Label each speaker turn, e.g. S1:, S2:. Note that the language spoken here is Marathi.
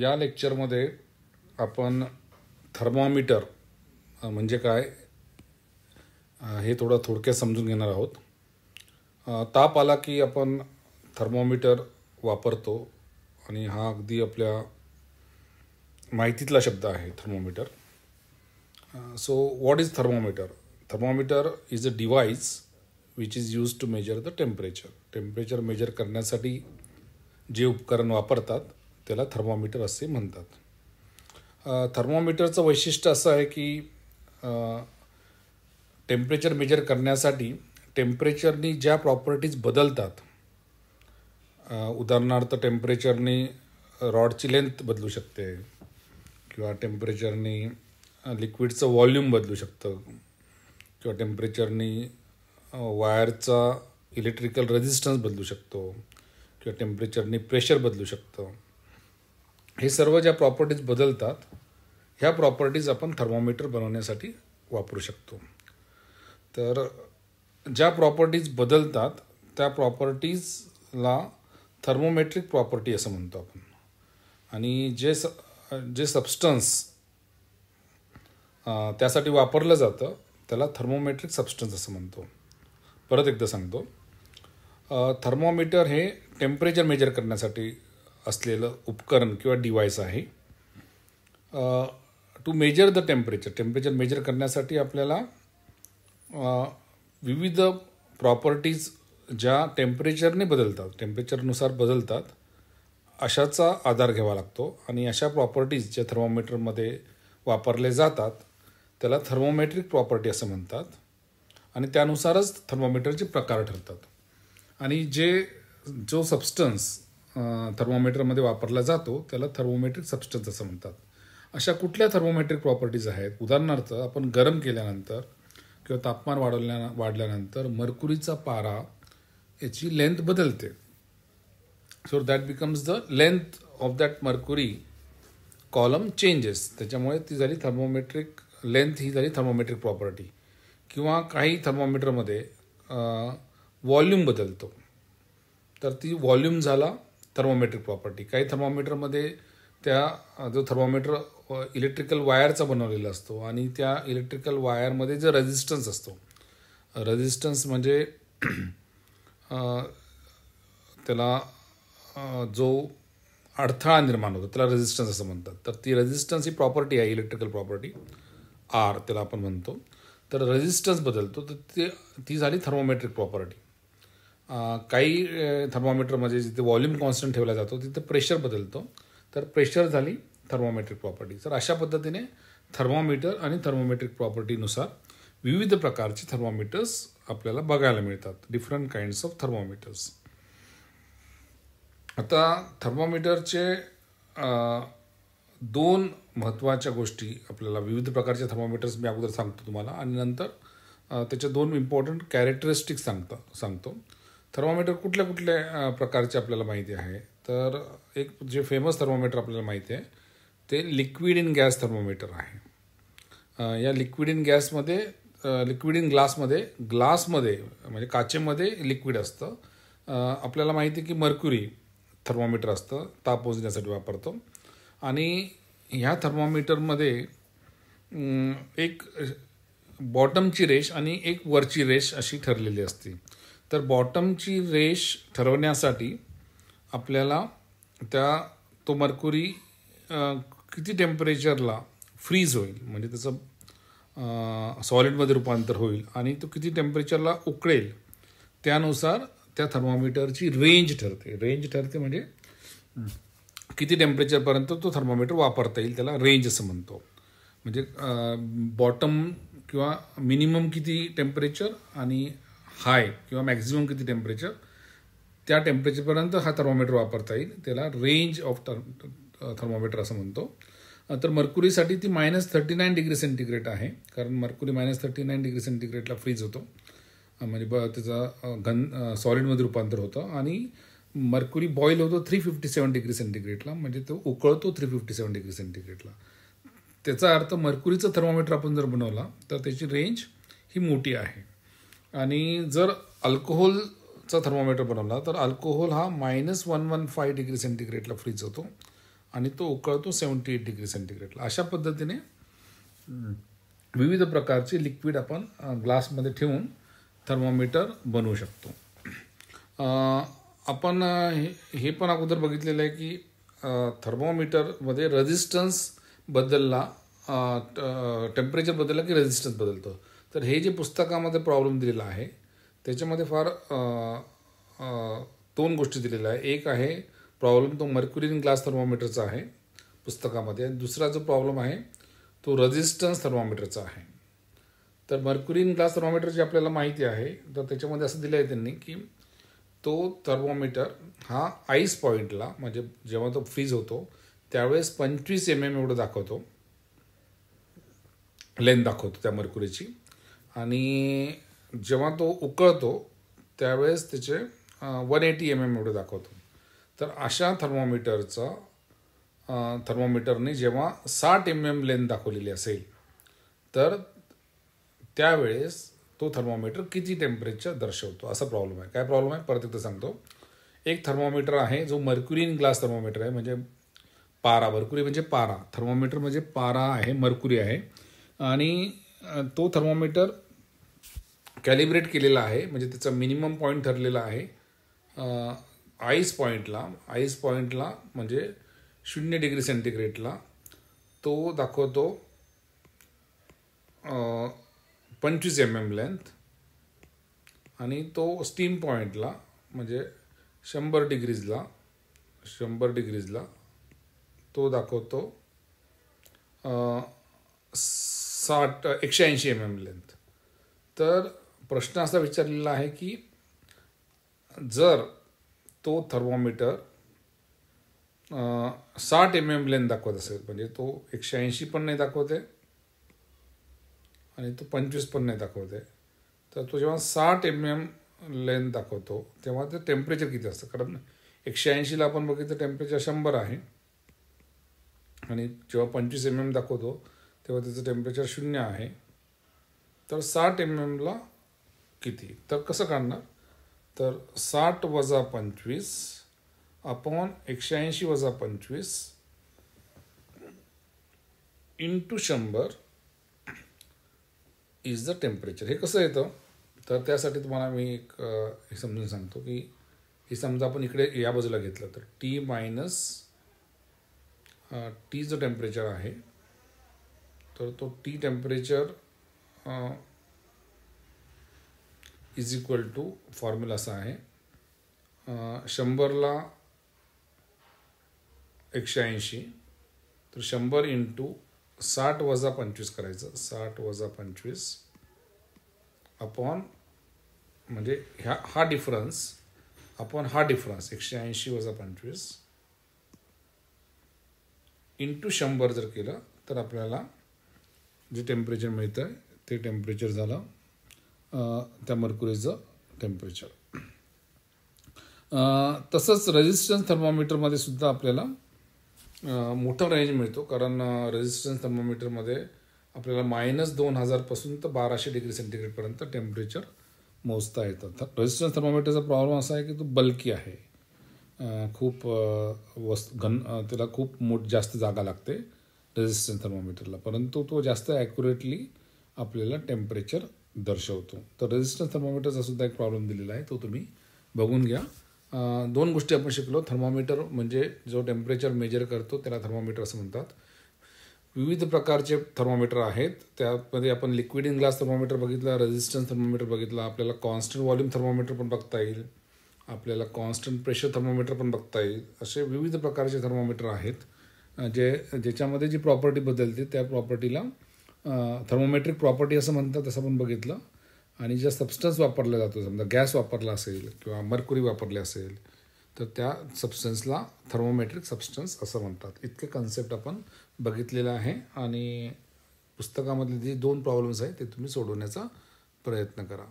S1: या लेक्चरमध्ये आपण थर्मामीटर म्हणजे काय हे थोडं थोडक्यात समजून घेणार आहोत ताप आला की आपण थर्मोमीटर वापरतो आणि हा अगदी आपल्या माहितीतला शब्द आहे thermometer so what is thermometer thermometer is a device which is use to measure the temperature temperature measure करण्यासाठी जे उपकरण वापरतात त्याला थर्मामीटर असे म्हणतात थर्मामीटरचं वैशिष्ट्य असं आहे की टेम्परेचर मेजर करण्यासाठी टेम्परेचरनी ज्या प्रॉपर्टीज बदलतात उदाहरणार्थ टेम्परेचरनी रॉडची लेंथ बदलू शकते किंवा टेम्परेचरनी लिक्विडचं व्हॉल्यूम बदलू शकतं किंवा टेम्परेचरनी वायरचा इलेक्ट्रिकल रेजिस्टन्स बदलू शकतो किंवा टेम्परेचरनी प्रेशर बदलू शकतं हे सर्व ज्या प्रॉपर्टीज बदलतात ह्या प्रॉपर्टीज आपण थर्मोमीटर बनवण्यासाठी वापरू शकतो तर ज्या प्रॉपर्टीज बदलतात त्या प्रॉपर्टीजला थर्मोमेट्रिक प्रॉपर्टी असं म्हणतो आपण आणि जे स जे सबस्टन्स त्यासाठी वापरलं जातं त्याला थर्मोमेट्रिक सबस्टन्स असं म्हणतो परत एकदा सांगतो थर्मोमीटर हे टेम्परेचर मेजर करण्यासाठी असलेलं उपकरण किंवा डिवाईस आहे to measure the temperature temperature measure करण्यासाठी आपल्याला विविध प्रॉपर्टीज ज्या टेम्परेचरने बदलतात टेम्परेचरनुसार बदलतात अशाचा आधार घ्यावा लागतो आणि अशा प्रॉपर्टीज ज्या थर्मोमीटरमध्ये वापरले जातात त्याला थर्मोमेट्रिक प्रॉपर्टी असं म्हणतात आणि त्यानुसारच थर्मोमीटरचे प्रकार ठरतात आणि जे जो सबस्टन्स थर्मोमीटरमध्ये वापरला जातो त्याला थर्मोमेट्रिक सबस्टन्स असं म्हणतात अशा कुठल्या थर्मोमेट्रिक प्रॉपर्टीज आहेत उदाहरणार्थ आपण गरम केल्यानंतर किंवा तापमान वाढवल्या वाढल्यानंतर मरकुरीचा पारा याची लेंथ बदलते so that becomes the length of that mercury column changes त्याच्यामुळे ती झाली थर्मोमेट्रिक लेंथ ही झाली थर्मोमेट्रिक प्रॉपर्टी किंवा काही थर्मोमीटरमध्ये वॉल्यूम बदलतो तर ती वॉल्यूम झाला थर्मोमेट्रिक प्रॉपर्टी काही थर्मोमीटरमध्ये त्या जो थर्मोमीटर इलेक्ट्रिकल वायरचा बनवलेला असतो आणि त्या इलेक्ट्रिकल वायरमध्ये जो रेजिस्टन्स असतो रेजिस्टन्स म्हणजे uh, त्याला uh, जो अडथळा निर्माण होतो त्याला रेजिस्टन्स असं म्हणतात तर ती रेजिस्टन्स ही प्रॉपर्टी आहे इलेक्ट्रिकल प्रॉपर्टी आर त्याला आपण म्हणतो तर रेझिस्टन्स बदलतो तर ते ती झाली थर्मोमेट्रिक प्रॉपर्टी काही थर्मामीटरमध्ये जिथे वॉल्यूम कॉन्स्टंट ठेवला जातो तिथे प्रेशर बदलतो तर प्रेशर झाली थर्मोमेट्रिक प्रॉपर्टी तर अशा पद्धतीने थर्मोमीटर आणि थर्मोमेट्रिक प्रॉपर्टीनुसार विविध प्रकारचे थर्मोमीटर्स आपल्याला बघायला मिळतात डिफरंट काइंड्स ऑफ थर्मोमीटर्स आता थर्मोमीटरचे दोन महत्त्वाच्या गोष्टी आपल्याला विविध प्रकारचे थर्मोमीटर्स मी अगोदर सांगतो तुम्हाला आणि नंतर त्याच्या दोन इम्पॉर्टंट कॅरेक्टरिस्टिक्स सांगता सांगतो थर्मामीटर कुठल्या कुठल्या प्रकारचे आपल्याला माहिती आहे तर एक जे फेमस थर्मामीटर आपल्याला माहिती आहे ते लिक्विड इन गॅस थर्मोमीटर आहे या लिक्विड इन गॅसमध्ये लिक्विड इन ग्लासमध्ये ग्लासमध्ये म्हणजे काचेमध्ये लिक्विड असतं आपल्याला माहिती आहे की मर्क्युरी थर्मोमीटर असतं ताप पोचण्यासाठी वापरतो आणि ह्या थर्मोमीटरमध्ये एक बॉटमची रेश आणि एक वरची रेश अशी ठरलेली असते तर बॉटमची रेश ठरवण्यासाठी आपल्याला त्या तो मरकुरी किती टेम्परेचरला फ्रीज होईल म्हणजे त्याचं सॉलिडमध्ये रूपांतर होईल आणि तो किती टेम्परेचरला उकळेल त्यानुसार त्या थर्मामीटरची रेंज ठरते रेंज ठरते म्हणजे किती टेम्परेचरपर्यंत तो थर्मामीटर वापरता येईल त्याला रेंज असं म्हणतो म्हणजे बॉटम किंवा मिनिमम किती टेम्परेचर आणि हाय किंवा मॅक्झिमम किती टेम्परेचर त्या टेम्परेचरपर्यंत हा थर्मोमीटर वापरता येईल त्याला रेंज ऑफ थर्मोमीटर असं म्हणतो तर मर्कुरीसाठी ती minus thirty nine degree centigrade आहे कारण mercury minus thirty nine degree सेंटीग्रेडला फ्रीज होतो म्हणजे ब त्याचा घन सॉलिडमध्ये रूपांतर होतं आणि मर्क्युरी बॉईल होतो थ्री फिफ्टी सेवन डिग्री सेंटीग्रेडला म्हणजे तो उकळतो थ्री फिफ्टी सेवन डिग्री सेंटीग्रेडला त्याचा अर्थ मर्क्युरीचं थर्मोमीटर आपण जर बनवला तर त्याची रेंज ही मोठी आहे आणि जर अल्कोहोलचा थर्मोमीटर बनवला तर अल्कोहोल हा minus one one five degree सेंटीग्रेडला फ्रीज होतो आणि तो उकळतो सेवन्टी एट डिग्री सेंटीग्रेडला अशा पद्धतीने विविध प्रकारचे लिक्विड आपण ग्लासमध्ये ठेवून थर्मोमीटर बनवू शकतो आपण हे पण अगोदर बघितलेलं आहे की थर्मोमीटरमध्ये रजिस्टन्स बदलला टेम्परेचर बदलला की रेजिस्टन्स बदलतो तर हे जे पुस्तकामध्ये प्रॉब्लेम दिलेला आहे त्याच्यामध्ये फार दोन गोष्टी दिलेल्या आहे एक आहे प्रॉब्लेम तो मर्क्युरिन ग्लास थर्मोमीटरचा आहे पुस्तकामध्ये आणि दुसरा जो प्रॉब्लेम आहे तो रजिस्टन्स थर्मोमीटरचा आहे तर मर्क्युरिन ग्लास थर्मोमीटरची आपल्याला माहिती आहे तर त्याच्यामध्ये असं दिलं आहे त्यांनी की तो थर्मोमीटर हा आईस पॉईंटला म्हणजे जेव्हा तो फ्रीज होतो त्यावेळेस पंचवीस एम एम एवढं दाखवतो लेन दाखवतो त्या मर्क्युरीची आणि जेव्हा तो उकळतो त्यावेळेस त्याचे वन एटी एम एम एवढे दाखवतो तर अशा थर्मोमीटरचा थर्मोमीटरने जेव्हा साठ एम एम लेन दाखवलेली असेल तर त्यावेळेस तो थर्मोमीटर किती टेम्परेचर दर्शवतो असा प्रॉब्लेम आहे काय प्रॉब्लेम आहे परत एकदा सांगतो एक थर्मोमीटर आहे जो मर्क्युरीन ग्लास थर्मोमीटर आहे म्हणजे पारा मर्क्युरी म्हणजे पारा थर्मोमीटर म्हणजे पारा आहे मर्क्युरी आहे आणि तो थर्मोमीटर कॅलिब्रेट केलेला आहे म्हणजे त्याचा मिनिमम पॉईंट ठरलेला आहे आईस पॉईंटला आईस पॉईंटला म्हणजे शून्य डिग्री सेंटीग्रेडला तो दाखवतो पंचवीस एम एम लेंथ आणि तो स्टीम पॉईंटला म्हणजे शंभर डिग्रीजला शंभर डिग्रीजला तो दाखवतो साठ एकशे ऐंशी एम एम लेंथ तर प्रश्न असा विचारलेला आहे की जर तो थर्मोमीटर साठ एम एम लेन दाखवत असेल म्हणजे तो एकशे ऐंशी पण नाही आहे आणि तो पंचवीस पण नाही आहे तर तो जेव्हा साठ एम एम लेन दाखवतो तेव्हा ते टेम्परेचर किती असतं कारण एकशे ऐंशीला आपण बघितलं टेम्परेचर शंभर आहे आणि जेव्हा पंचवीस एम एम दाखवतो तेव्हा त्याचं टेम्परेचर शून्य आहे तर साठ एम एमला किती तर कसं काढणार तर साठ वजा पंचवीस अपॉन एकशे वजा पंचवीस इंटू शंभर इज द टेम्परेचर हे कसं येतं तर त्यासाठी तुम्हाला मी एक हे समजून सांगतो की हे समजा आपण इकडे या बाजूला घेतलं तर टी मायनस टी जो टेम्परेचर आहे तर तो T temperature is equal to formula असा आहे शंभरला एकशे ऐंशी तर शंभर इंटू साठ वजा पंचवीस करायचं साठ वजा पंचवीस अपॉन म्हणजे ह्या हा डिफरन्स अपॉन हा डिफरन्स एकशे ऐंशी वजा पंचवीस इंटू शंभर जर केलं तर आपल्याला जे टेम्परेचर मिळतं ते टेम्परेचर झालं त्या मर्क्युरीचं टेम्परेचर तसंच रेझिस्टन्स थर्मामीटरमध्ये सुद्धा आपल्याला मोठा रेंज मिळतो कारण रेझिस्टन्स थर्मामीटरमध्ये आपल्याला मायनस दोन हजारपासून तर बाराशे डिग्री सेंटीग्रेडपर्यंत टेम्परेचर मोजता येतं तर रेझिस्टन्स थर्मामीटरचा प्रॉब्लेम असा आहे की तो बल्की आहे खूप वस्तू घन त्याला खूप मोठ जास्त जागा लागते रेझिस्टन्स थर्मामीटरला परंतु तो जास्त ॲक्युरेटली आपल्याला टेम्परेचर दर्शवतो तर रेझिस्टन्स थर्मोमीटरचा सुद्धा एक प्रॉब्लेम दिलेला आहे तो तुम्ही बघून घ्या दोन गोष्टी आपण शिकलो थर्मामीटर म्हणजे जो टेम्परेचर मेजर करतो त्याला थर्मामीटर असं म्हणतात विविध प्रकारचे थर्मामीटर आहेत त्यामध्ये आपण लिक्विड इन ग्लास थर्मामीटर बघितला रेझिस्टन्स थर्मामीटर बघितला आपल्याला कॉन्स्टंट व्हॉल्यूम थर्मामीटर पण बघता येईल आपल्याला कॉन्स्टंट प्रेशर थर्मामीटर पण बघता येईल असे विविध प्रकारचे थर्मामीटर आहेत जे ज्याच्यामध्ये जी प्रॉपर्टी बदलते त्या प्रॉपर्टीला थर्मोमेट्रिक प्रॉपर्टी असं म्हणतात तसं आपण बघितलं आणि ज्या सबस्टन्स वापरला जातो समजा गॅस वापरला असेल किंवा मरकुरी वापरली असेल तर त्या सबस्टन्सला थर्मोमेट्रिक सबस्टन्स असं म्हणतात इतके कन्सेप्ट आपण बघितलेलं आहे आणि पुस्तकामधले जे दोन प्रॉब्लेम्स आहेत ते तुम्ही सोडवण्याचा प्रयत्न करा